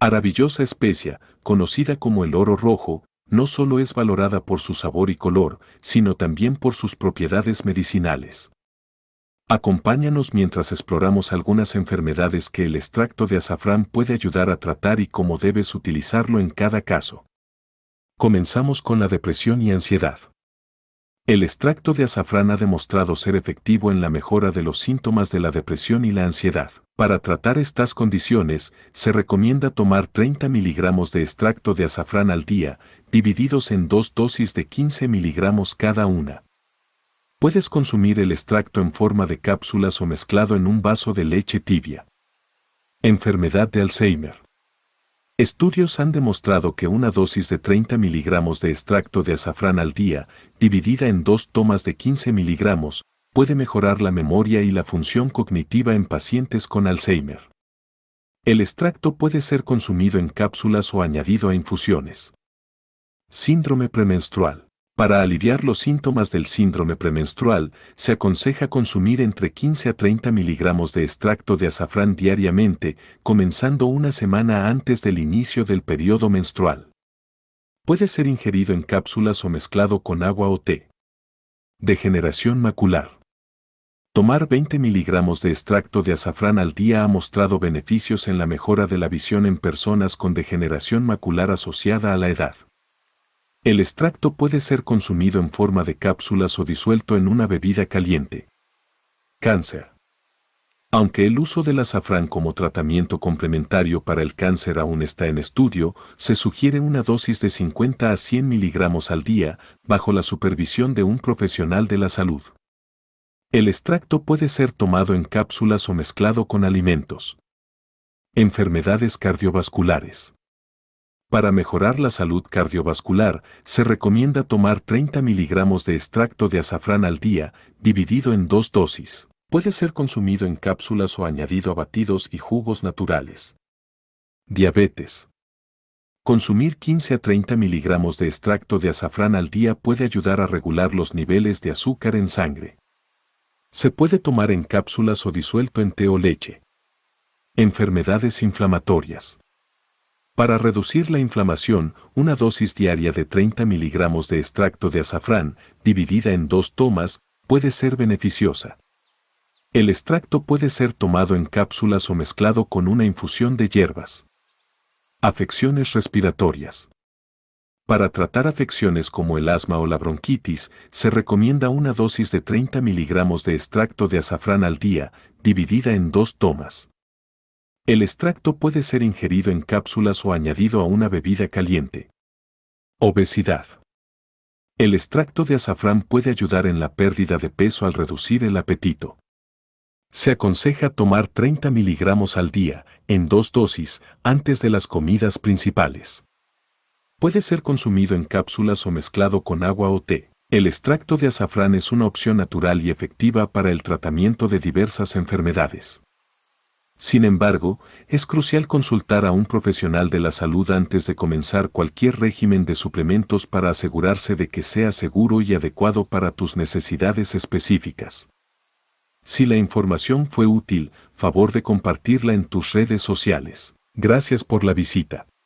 Maravillosa especia, conocida como el oro rojo, no solo es valorada por su sabor y color, sino también por sus propiedades medicinales. Acompáñanos mientras exploramos algunas enfermedades que el extracto de azafrán puede ayudar a tratar y cómo debes utilizarlo en cada caso. Comenzamos con la depresión y ansiedad. El extracto de azafrán ha demostrado ser efectivo en la mejora de los síntomas de la depresión y la ansiedad. Para tratar estas condiciones, se recomienda tomar 30 miligramos de extracto de azafrán al día, divididos en dos dosis de 15 miligramos cada una. Puedes consumir el extracto en forma de cápsulas o mezclado en un vaso de leche tibia. Enfermedad de Alzheimer. Estudios han demostrado que una dosis de 30 miligramos de extracto de azafrán al día, dividida en dos tomas de 15 miligramos, puede mejorar la memoria y la función cognitiva en pacientes con Alzheimer. El extracto puede ser consumido en cápsulas o añadido a infusiones. Síndrome premenstrual. Para aliviar los síntomas del síndrome premenstrual, se aconseja consumir entre 15 a 30 miligramos de extracto de azafrán diariamente, comenzando una semana antes del inicio del periodo menstrual. Puede ser ingerido en cápsulas o mezclado con agua o té. Degeneración macular. Tomar 20 miligramos de extracto de azafrán al día ha mostrado beneficios en la mejora de la visión en personas con degeneración macular asociada a la edad. El extracto puede ser consumido en forma de cápsulas o disuelto en una bebida caliente. Cáncer. Aunque el uso del azafrán como tratamiento complementario para el cáncer aún está en estudio, se sugiere una dosis de 50 a 100 miligramos al día, bajo la supervisión de un profesional de la salud. El extracto puede ser tomado en cápsulas o mezclado con alimentos. Enfermedades cardiovasculares. Para mejorar la salud cardiovascular, se recomienda tomar 30 miligramos de extracto de azafrán al día, dividido en dos dosis. Puede ser consumido en cápsulas o añadido a batidos y jugos naturales. Diabetes. Consumir 15 a 30 miligramos de extracto de azafrán al día puede ayudar a regular los niveles de azúcar en sangre. Se puede tomar en cápsulas o disuelto en té o leche. Enfermedades inflamatorias. Para reducir la inflamación, una dosis diaria de 30 miligramos de extracto de azafrán, dividida en dos tomas, puede ser beneficiosa. El extracto puede ser tomado en cápsulas o mezclado con una infusión de hierbas. Afecciones respiratorias. Para tratar afecciones como el asma o la bronquitis, se recomienda una dosis de 30 miligramos de extracto de azafrán al día, dividida en dos tomas. El extracto puede ser ingerido en cápsulas o añadido a una bebida caliente. Obesidad. El extracto de azafrán puede ayudar en la pérdida de peso al reducir el apetito. Se aconseja tomar 30 miligramos al día, en dos dosis, antes de las comidas principales. Puede ser consumido en cápsulas o mezclado con agua o té. El extracto de azafrán es una opción natural y efectiva para el tratamiento de diversas enfermedades. Sin embargo, es crucial consultar a un profesional de la salud antes de comenzar cualquier régimen de suplementos para asegurarse de que sea seguro y adecuado para tus necesidades específicas. Si la información fue útil, favor de compartirla en tus redes sociales. Gracias por la visita.